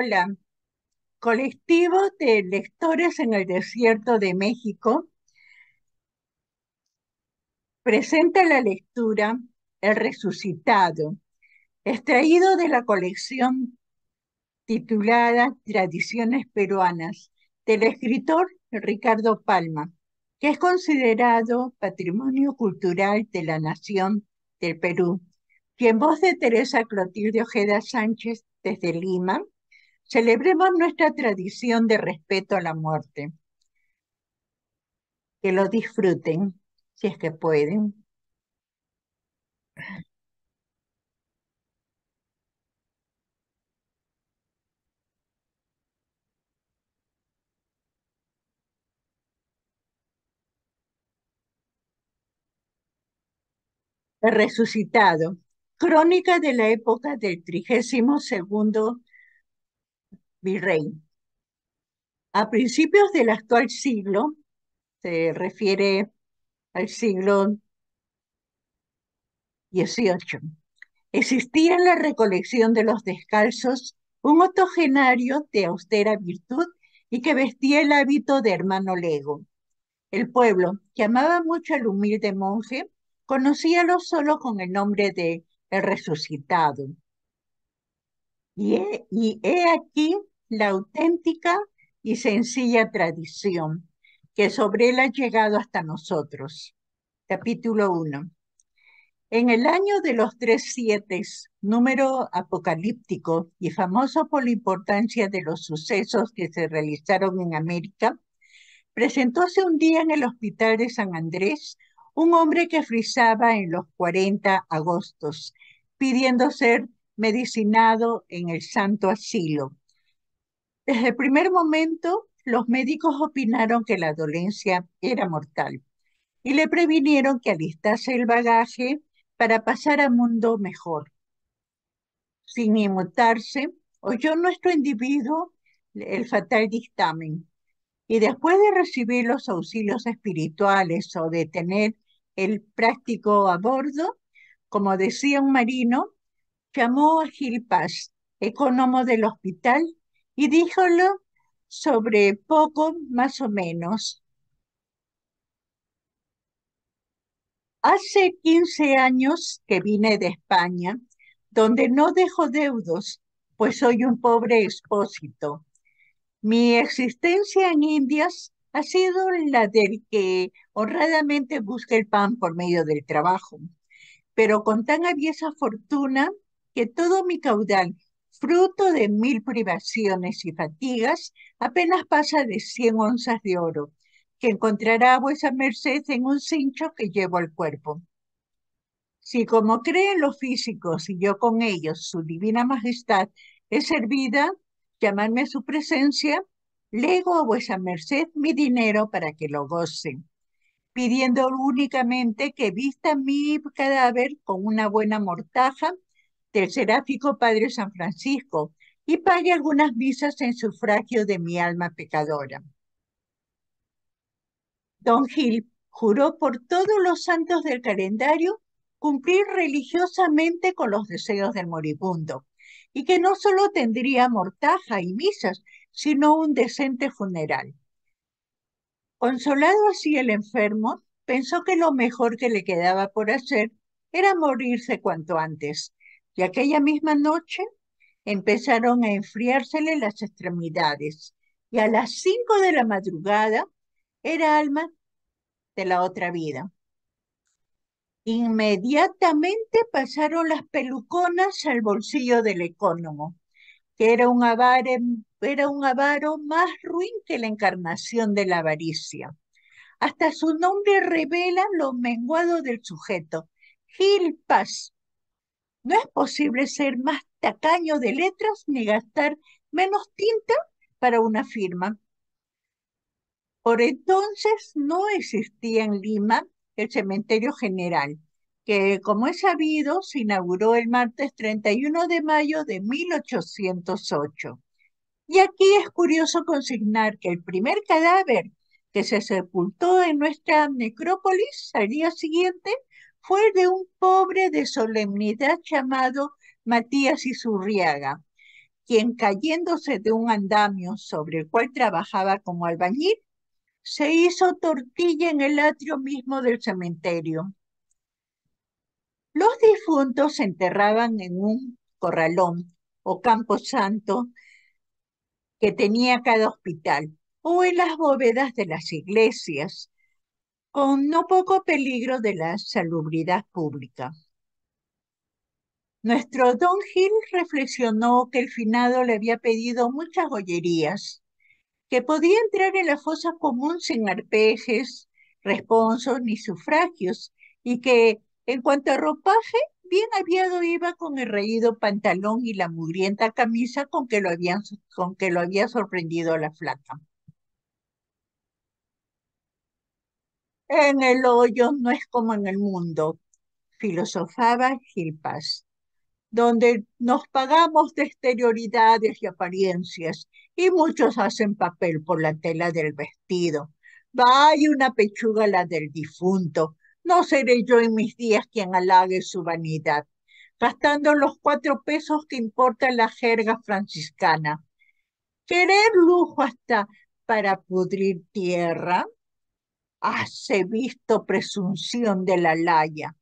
Hola. Colectivo de lectores en el desierto de México presenta la lectura El resucitado, extraído de la colección titulada Tradiciones peruanas del escritor Ricardo Palma, que es considerado Patrimonio Cultural de la Nación del Perú, quien voz de Teresa Clotilde Ojeda Sánchez desde Lima Celebremos nuestra tradición de respeto a la muerte. Que lo disfruten, si es que pueden. resucitado. Crónica de la época del trigésimo segundo virrey. A principios del actual siglo, se refiere al siglo XVIII, existía en la recolección de los descalzos un otogenario de austera virtud y que vestía el hábito de hermano lego. El pueblo, que amaba mucho al humilde monje, conocíalo solo con el nombre de el resucitado. Y he, aquí la auténtica y sencilla tradición que sobre él ha llegado hasta nosotros. Capítulo 1. En el año de los tres siete, número apocalíptico y famoso por la importancia de los sucesos que se realizaron en América, presentóse un día en el hospital de San Andrés un hombre que frisaba en los 40 agostos, pidiendo ser medicinado en el santo asilo. Desde el primer momento, los médicos opinaron que la dolencia era mortal y le previnieron que alistase el bagaje para pasar a mundo mejor. Sin inmutarse, oyó nuestro individuo el fatal dictamen y después de recibir los auxilios espirituales o de tener el práctico a bordo, como decía un marino, Llamó a Gil Paz, economo del hospital, y díjolo sobre poco más o menos. Hace 15 años que vine de España, donde no dejo deudos, pues soy un pobre expósito. Mi existencia en Indias ha sido la del que honradamente busca el pan por medio del trabajo, pero con tan aviesa fortuna que todo mi caudal, fruto de mil privaciones y fatigas, apenas pasa de cien onzas de oro, que encontrará a vuesa merced en un cincho que llevo al cuerpo. Si como creen los físicos y yo con ellos, su divina majestad, es servida, llamarme a su presencia, lego a vuesa merced mi dinero para que lo gocen, pidiendo únicamente que vista mi cadáver con una buena mortaja del seráfico Padre San Francisco y pague algunas misas en sufragio de mi alma pecadora. Don Gil juró por todos los santos del calendario cumplir religiosamente con los deseos del moribundo y que no solo tendría mortaja y misas, sino un decente funeral. Consolado así el enfermo, pensó que lo mejor que le quedaba por hacer era morirse cuanto antes y aquella misma noche empezaron a enfriársele las extremidades y a las cinco de la madrugada era alma de la otra vida. Inmediatamente pasaron las peluconas al bolsillo del ecónomo, que era un, avaro, era un avaro más ruin que la encarnación de la avaricia. Hasta su nombre revela lo menguado del sujeto. Gilpas, no es posible ser más tacaño de letras ni gastar menos tinta para una firma. Por entonces no existía en Lima el cementerio general, que como es sabido se inauguró el martes 31 de mayo de 1808. Y aquí es curioso consignar que el primer cadáver que se sepultó en nuestra necrópolis al día siguiente fue de un pobre de solemnidad llamado Matías Zurriaga, quien cayéndose de un andamio sobre el cual trabajaba como albañil, se hizo tortilla en el atrio mismo del cementerio. Los difuntos se enterraban en un corralón o campo santo que tenía cada hospital o en las bóvedas de las iglesias, con no poco peligro de la salubridad pública. Nuestro Don Gil reflexionó que el finado le había pedido muchas joyerías, que podía entrar en la fosa común sin arpejes, responsos ni sufragios, y que, en cuanto a ropaje, bien aviado iba con el reído pantalón y la mugrienta camisa con que lo, con que lo había sorprendido la flaca. En el hoyo no es como en el mundo, filosofaba Gilpas, donde nos pagamos de exterioridades y apariencias, y muchos hacen papel por la tela del vestido. ¡Va, Vaya una pechuga la del difunto, no seré yo en mis días quien halague su vanidad, gastando los cuatro pesos que importa la jerga franciscana. Querer lujo hasta para pudrir tierra Hase visto presunción de la laya.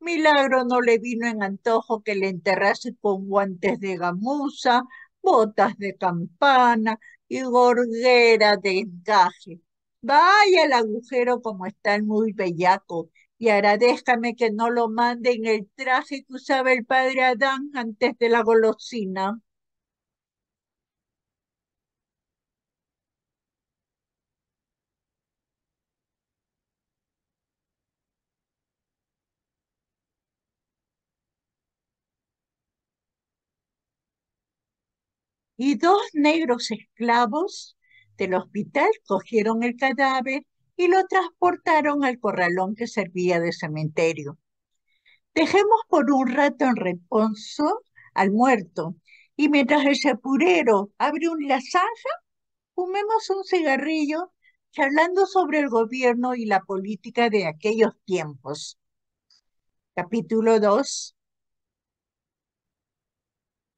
Milagro no le vino en antojo que le enterrase con guantes de gamuza, botas de campana y gorguera de encaje. Vaya el agujero como está el muy bellaco y déjame que no lo mande en el traje que usaba el padre Adán antes de la golosina. y dos negros esclavos del hospital cogieron el cadáver y lo transportaron al corralón que servía de cementerio. Dejemos por un rato en reposo al muerto y mientras el sepurero abre un lasaja, fumemos un cigarrillo charlando sobre el gobierno y la política de aquellos tiempos. Capítulo 2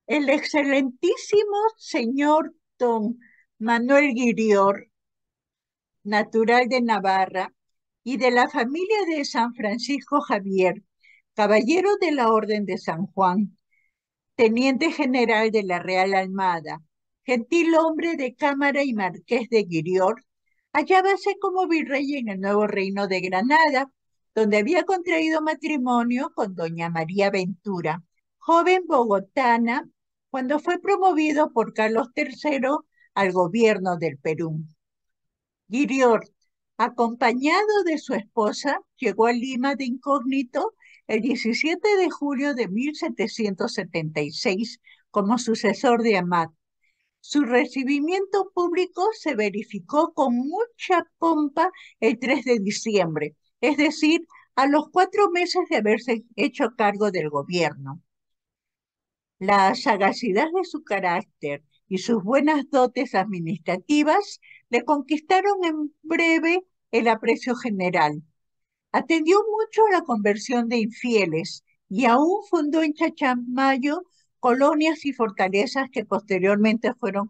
el excelentísimo señor don Manuel Guirior, natural de Navarra, y de la familia de San Francisco Javier, caballero de la Orden de San Juan, teniente general de la Real Almada, gentil hombre de Cámara y marqués de Guirior, hallábase como virrey en el nuevo reino de Granada, donde había contraído matrimonio con doña María Ventura, joven bogotana cuando fue promovido por Carlos III al gobierno del Perú. Giriort, acompañado de su esposa, llegó a Lima de incógnito el 17 de julio de 1776 como sucesor de Amat. Su recibimiento público se verificó con mucha pompa el 3 de diciembre, es decir, a los cuatro meses de haberse hecho cargo del gobierno. La sagacidad de su carácter y sus buenas dotes administrativas le conquistaron en breve el aprecio general. Atendió mucho a la conversión de infieles y aún fundó en Chachamayo colonias y fortalezas que posteriormente fueron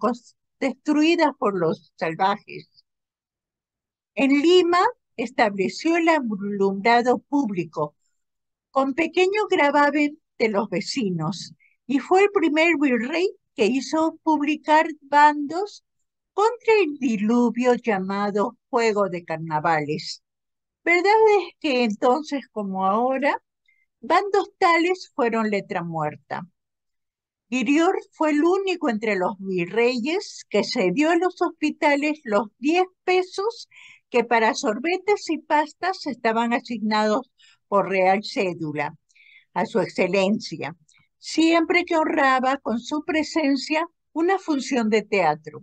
destruidas por los salvajes. En Lima estableció el alumbrado público con pequeño gravamen de los vecinos y fue el primer virrey que hizo publicar bandos contra el diluvio llamado Juego de Carnavales. Verdad es que entonces como ahora, bandos tales fueron letra muerta. Girior fue el único entre los virreyes que se dio a los hospitales los 10 pesos que para sorbetes y pastas estaban asignados por real cédula a su excelencia siempre que honraba con su presencia una función de teatro.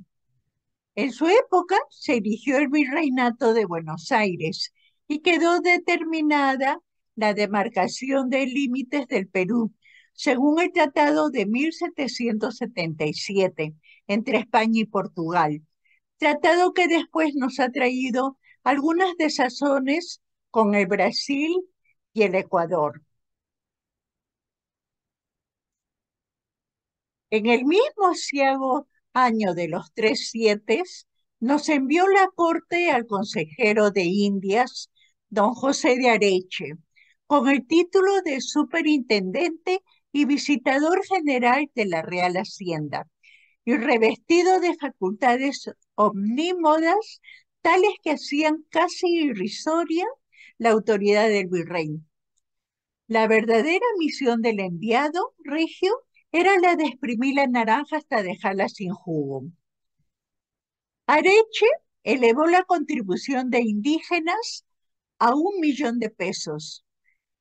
En su época se erigió el virreinato de Buenos Aires y quedó determinada la demarcación de límites del Perú, según el Tratado de 1777 entre España y Portugal, tratado que después nos ha traído algunas desazones con el Brasil y el Ecuador. En el mismo ciego año de los tres siete, nos envió la corte al consejero de Indias, don José de Areche, con el título de superintendente y visitador general de la Real Hacienda, y revestido de facultades omnímodas, tales que hacían casi irrisoria la autoridad del virrey. La verdadera misión del enviado regio era la de exprimir la naranja hasta dejarla sin jugo. Areche elevó la contribución de indígenas a un millón de pesos,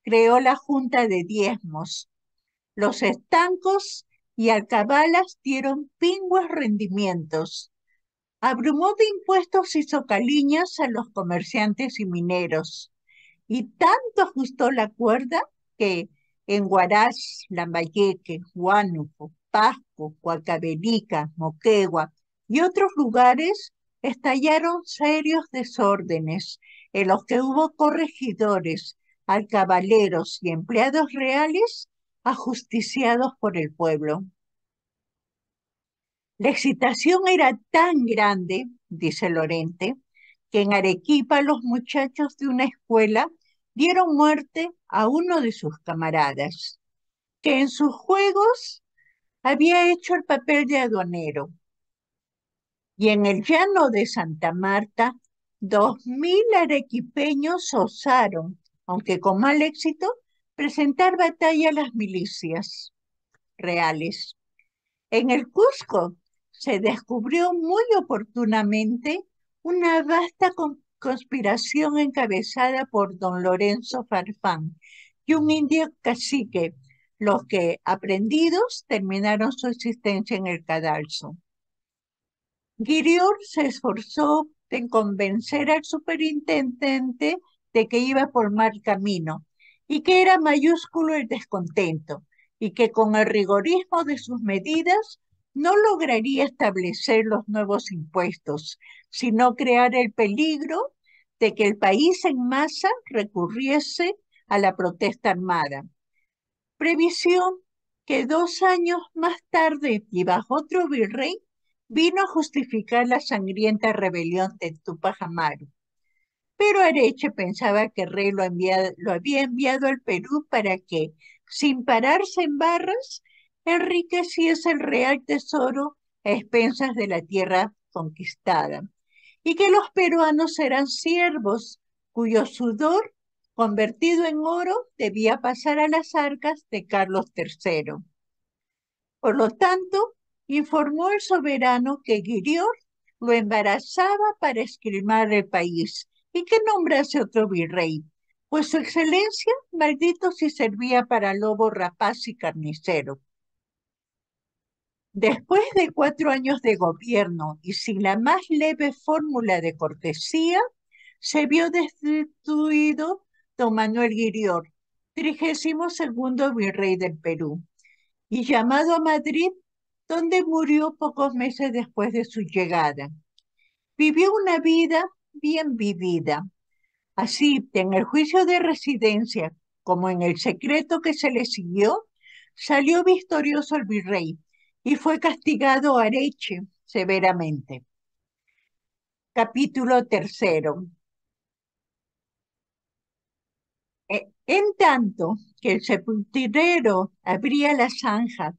creó la Junta de Diezmos, los estancos y alcabalas dieron pingües rendimientos, abrumó de impuestos y socaliñas a los comerciantes y mineros, y tanto ajustó la cuerda que en Huaraz, Lambayeque, Huánuco, Pasco, Huacabelica, Moquegua y otros lugares estallaron serios desórdenes en los que hubo corregidores, alcabaleros y empleados reales ajusticiados por el pueblo. La excitación era tan grande, dice Lorente, que en Arequipa los muchachos de una escuela dieron muerte a uno de sus camaradas, que en sus juegos había hecho el papel de aduanero. Y en el llano de Santa Marta, dos mil arequipeños osaron, aunque con mal éxito, presentar batalla a las milicias reales. En el Cusco se descubrió muy oportunamente una vasta conspiración encabezada por don Lorenzo Farfán y un indio cacique, los que, aprendidos, terminaron su existencia en el cadalso. Girior se esforzó en convencer al superintendente de que iba por mal camino y que era mayúsculo el descontento y que con el rigorismo de sus medidas no lograría establecer los nuevos impuestos, sino crear el peligro de que el país en masa recurriese a la protesta armada. Previsión que dos años más tarde y bajo otro virrey vino a justificar la sangrienta rebelión de Tupac Pero Areche pensaba que Rey lo, lo había enviado al Perú para que, sin pararse en barras, Enrique es el real tesoro a expensas de la tierra conquistada, y que los peruanos eran siervos cuyo sudor, convertido en oro, debía pasar a las arcas de Carlos III. Por lo tanto, informó el soberano que Guirior lo embarazaba para esquilmar el país y que nombrase otro virrey, pues su excelencia maldito si servía para lobo rapaz y carnicero. Después de cuatro años de gobierno y sin la más leve fórmula de cortesía, se vio destituido don Manuel Guirior, trigésimo segundo virrey del Perú, y llamado a Madrid, donde murió pocos meses después de su llegada. Vivió una vida bien vivida. Así, en el juicio de residencia como en el secreto que se le siguió, salió victorioso el virrey y fue castigado Areche severamente. Capítulo tercero. E, en tanto que el sepulturero abría la zanja,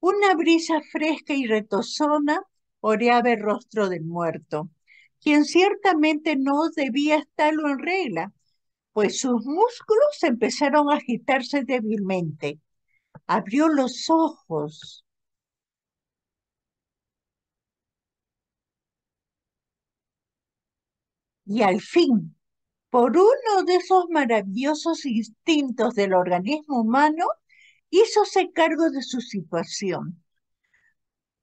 una brisa fresca y retozona oreaba el rostro del muerto, quien ciertamente no debía estarlo en regla, pues sus músculos empezaron a agitarse débilmente. Abrió los ojos Y al fin, por uno de esos maravillosos instintos del organismo humano, hízose cargo de su situación.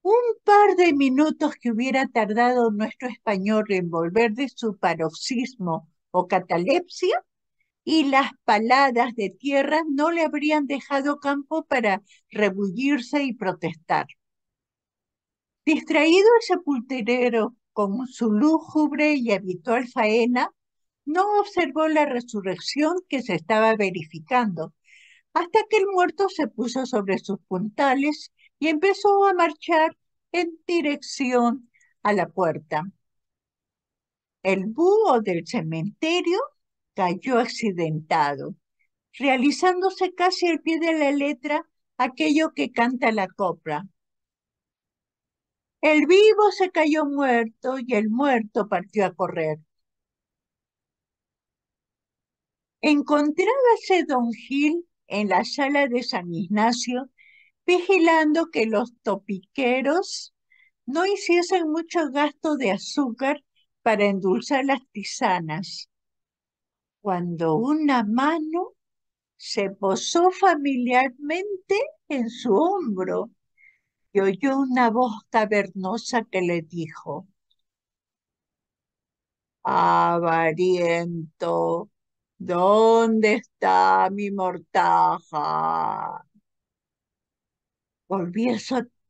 Un par de minutos que hubiera tardado nuestro español en volver de su paroxismo o catalepsia, y las paladas de tierra no le habrían dejado campo para rebullirse y protestar. Distraído el sepulturero con su lúgubre y habitual faena, no observó la resurrección que se estaba verificando, hasta que el muerto se puso sobre sus puntales y empezó a marchar en dirección a la puerta. El búho del cementerio cayó accidentado, realizándose casi al pie de la letra aquello que canta la copra. El vivo se cayó muerto y el muerto partió a correr. Encontrábase don Gil en la sala de San Ignacio vigilando que los topiqueros no hiciesen mucho gasto de azúcar para endulzar las tisanas, cuando una mano se posó familiarmente en su hombro y oyó una voz cavernosa que le dijo, Avariento, ¿dónde está mi mortaja?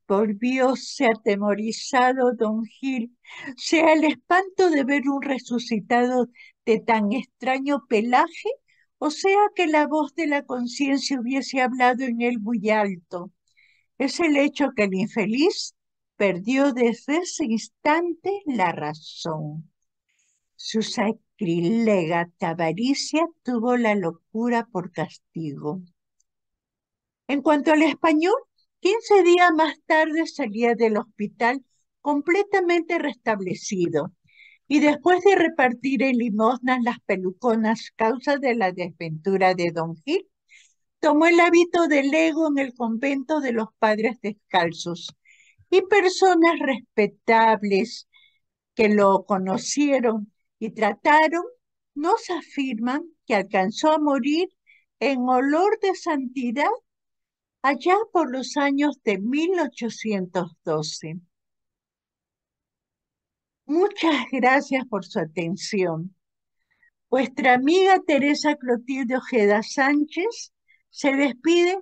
Volvióse, atemorizado don Gil, sea el espanto de ver un resucitado de tan extraño pelaje, o sea que la voz de la conciencia hubiese hablado en él muy alto es el hecho que el infeliz perdió desde ese instante la razón. Su sacrílega tavaricia tuvo la locura por castigo. En cuanto al español, 15 días más tarde salía del hospital completamente restablecido y después de repartir en limosnas las peluconas causa de la desventura de don Gil, tomó el hábito de lego en el convento de los padres descalzos y personas respetables que lo conocieron y trataron nos afirman que alcanzó a morir en olor de santidad allá por los años de 1812. Muchas gracias por su atención. Vuestra amiga Teresa Clotilde Ojeda Sánchez se despide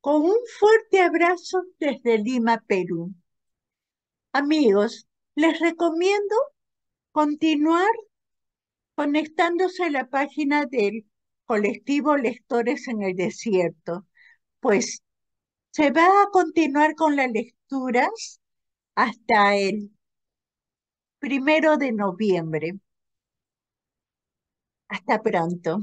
con un fuerte abrazo desde Lima, Perú. Amigos, les recomiendo continuar conectándose a la página del colectivo Lectores en el Desierto, pues se va a continuar con las lecturas hasta el primero de noviembre. Hasta pronto.